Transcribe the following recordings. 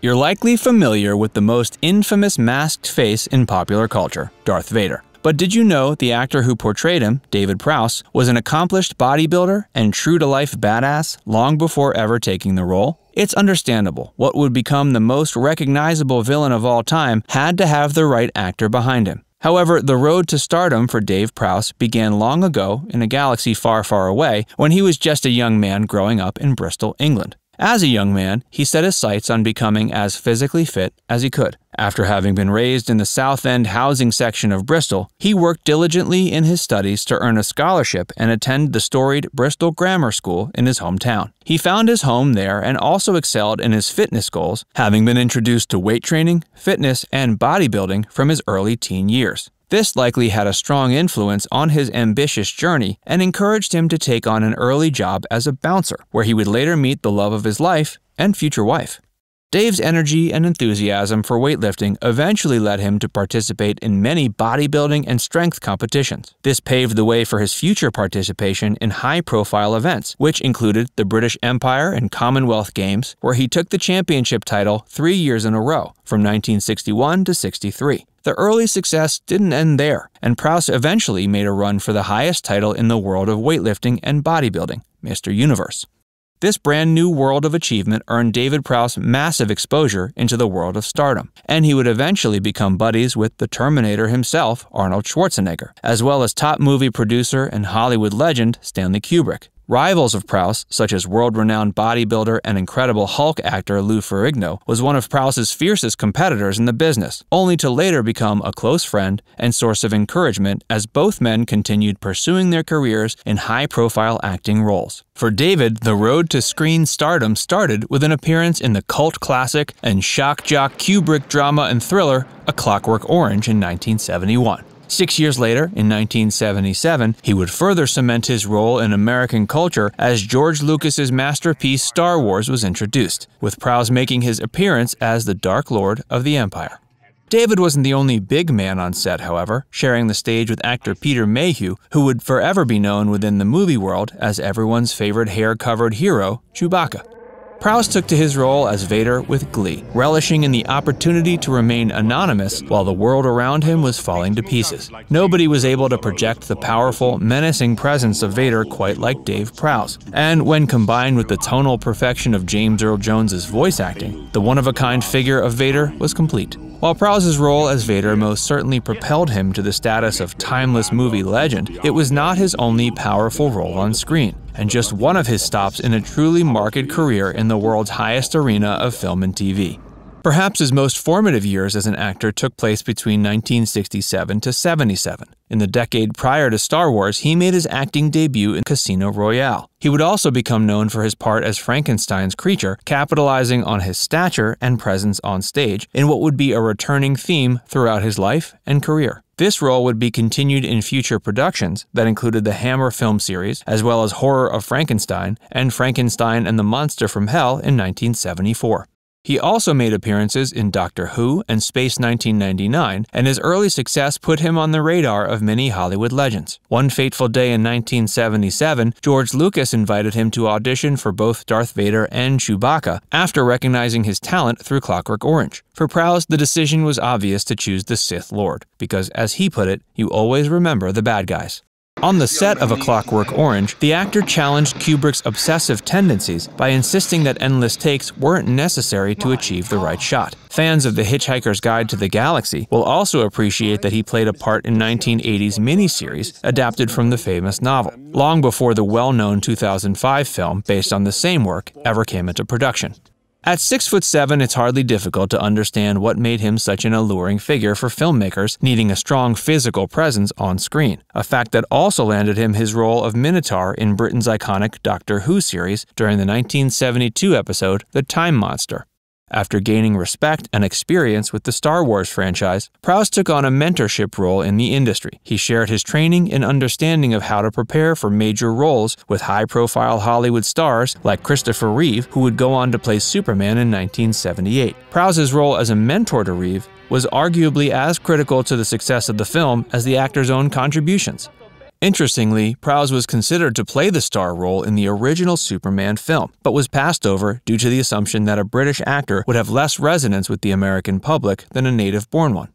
You're likely familiar with the most infamous masked face in popular culture, Darth Vader. But did you know the actor who portrayed him, David Prowse, was an accomplished bodybuilder and true to life badass long before ever taking the role? It's understandable what would become the most recognizable villain of all time had to have the right actor behind him. However, the road to stardom for Dave Prowse began long ago in a galaxy far, far away when he was just a young man growing up in Bristol, England. As a young man, he set his sights on becoming as physically fit as he could. After having been raised in the South End housing section of Bristol, he worked diligently in his studies to earn a scholarship and attend the storied Bristol Grammar School in his hometown. He found his home there and also excelled in his fitness goals, having been introduced to weight training, fitness, and bodybuilding from his early teen years. This likely had a strong influence on his ambitious journey and encouraged him to take on an early job as a bouncer, where he would later meet the love of his life and future wife. Dave's energy and enthusiasm for weightlifting eventually led him to participate in many bodybuilding and strength competitions. This paved the way for his future participation in high profile events, which included the British Empire and Commonwealth Games, where he took the championship title three years in a row, from 1961 to 63. The early success didn't end there, and Prouse eventually made a run for the highest title in the world of weightlifting and bodybuilding, Mr. Universe. This brand new world of achievement earned David Prowse massive exposure into the world of stardom, and he would eventually become buddies with the Terminator himself, Arnold Schwarzenegger, as well as top movie producer and Hollywood legend Stanley Kubrick. Rivals of Prouse, such as world renowned bodybuilder and Incredible Hulk actor Lou Ferrigno, was one of Prouse's fiercest competitors in the business, only to later become a close friend and source of encouragement as both men continued pursuing their careers in high profile acting roles. For David, the road to screen stardom started with an appearance in the cult classic and shock jock Kubrick drama and thriller A Clockwork Orange in 1971. Six years later, in 1977, he would further cement his role in American culture as George Lucas's masterpiece Star Wars was introduced, with Prowse making his appearance as the Dark Lord of the Empire. David wasn't the only big man on set, however, sharing the stage with actor Peter Mayhew, who would forever be known within the movie world as everyone's favorite hair-covered hero, Chewbacca. Prowse took to his role as Vader with glee, relishing in the opportunity to remain anonymous while the world around him was falling to pieces. Nobody was able to project the powerful, menacing presence of Vader quite like Dave Prowse, and when combined with the tonal perfection of James Earl Jones's voice acting, the one-of-a-kind figure of Vader was complete. While Prowse's role as Vader most certainly propelled him to the status of timeless movie legend, it was not his only powerful role on screen, and just one of his stops in a truly marked career in the world's highest arena of film and TV. Perhaps his most formative years as an actor took place between 1967 to 77. In the decade prior to Star Wars, he made his acting debut in Casino Royale. He would also become known for his part as Frankenstein's creature, capitalizing on his stature and presence on stage in what would be a returning theme throughout his life and career. This role would be continued in future productions that included the Hammer film series, as well as Horror of Frankenstein and Frankenstein and the Monster from Hell in 1974. He also made appearances in Doctor Who and Space 1999, and his early success put him on the radar of many Hollywood legends. One fateful day in 1977, George Lucas invited him to audition for both Darth Vader and Chewbacca after recognizing his talent through Clockwork Orange. For Prowse, the decision was obvious to choose the Sith Lord, because as he put it, you always remember the bad guys. On the set of A Clockwork Orange, the actor challenged Kubrick's obsessive tendencies by insisting that endless takes weren't necessary to achieve the right shot. Fans of The Hitchhiker's Guide to the Galaxy will also appreciate that he played a part in 1980's miniseries adapted from the famous novel, long before the well known 2005 film based on the same work ever came into production. At 6 foot 7, it's hardly difficult to understand what made him such an alluring figure for filmmakers needing a strong physical presence on screen, a fact that also landed him his role of Minotaur in Britain's iconic Doctor Who series during the 1972 episode The Time Monster. After gaining respect and experience with the Star Wars franchise, Prowse took on a mentorship role in the industry. He shared his training and understanding of how to prepare for major roles with high profile Hollywood stars like Christopher Reeve, who would go on to play Superman in 1978. Prowse's role as a mentor to Reeve was arguably as critical to the success of the film as the actor's own contributions. Interestingly, Prowse was considered to play the star role in the original Superman film, but was passed over due to the assumption that a British actor would have less resonance with the American public than a native born one.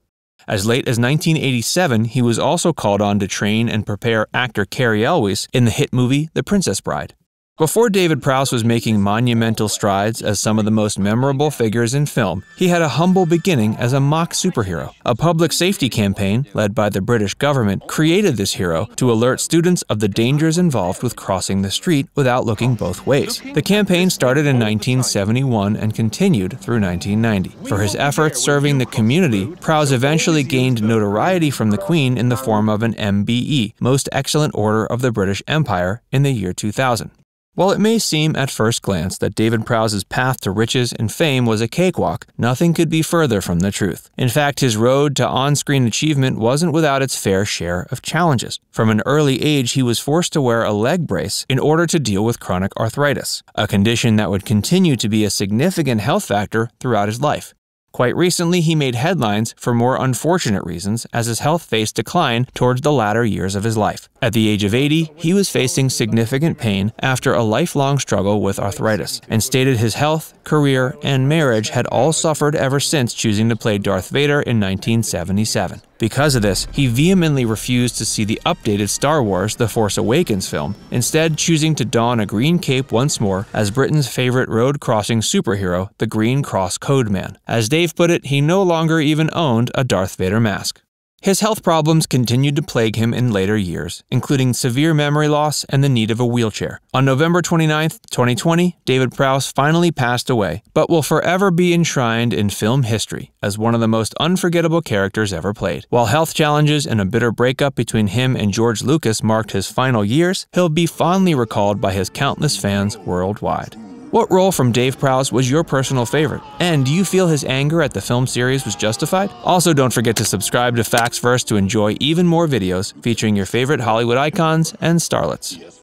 As late as 1987, he was also called on to train and prepare actor Carrie Elwes in the hit movie The Princess Bride. Before David Prowse was making monumental strides as some of the most memorable figures in film, he had a humble beginning as a mock superhero. A public safety campaign, led by the British government, created this hero to alert students of the dangers involved with crossing the street without looking both ways. The campaign started in 1971 and continued through 1990. For his efforts serving the community, Prowse eventually gained notoriety from the Queen in the form of an MBE, Most Excellent Order of the British Empire, in the year 2000. While it may seem at first glance that David Prowse's path to riches and fame was a cakewalk, nothing could be further from the truth. In fact, his road to on screen achievement wasn't without its fair share of challenges. From an early age, he was forced to wear a leg brace in order to deal with chronic arthritis, a condition that would continue to be a significant health factor throughout his life. Quite recently, he made headlines for more unfortunate reasons as his health faced decline towards the latter years of his life. At the age of 80, he was facing significant pain after a lifelong struggle with arthritis, and stated his health, career, and marriage had all suffered ever since choosing to play Darth Vader in 1977. Because of this, he vehemently refused to see the updated Star Wars The Force Awakens film, instead, choosing to don a green cape once more as Britain's favorite road crossing superhero, the Green Cross Codeman. As Dave put it, he no longer even owned a Darth Vader mask. His health problems continued to plague him in later years, including severe memory loss and the need of a wheelchair. On November 29, 2020, David Prowse finally passed away, but will forever be enshrined in film history as one of the most unforgettable characters ever played. While health challenges and a bitter breakup between him and George Lucas marked his final years, he'll be fondly recalled by his countless fans worldwide. What role from Dave Prowse was your personal favorite? And do you feel his anger at the film series was justified? Also, don't forget to subscribe to Facts First to enjoy even more videos featuring your favorite Hollywood icons and starlets.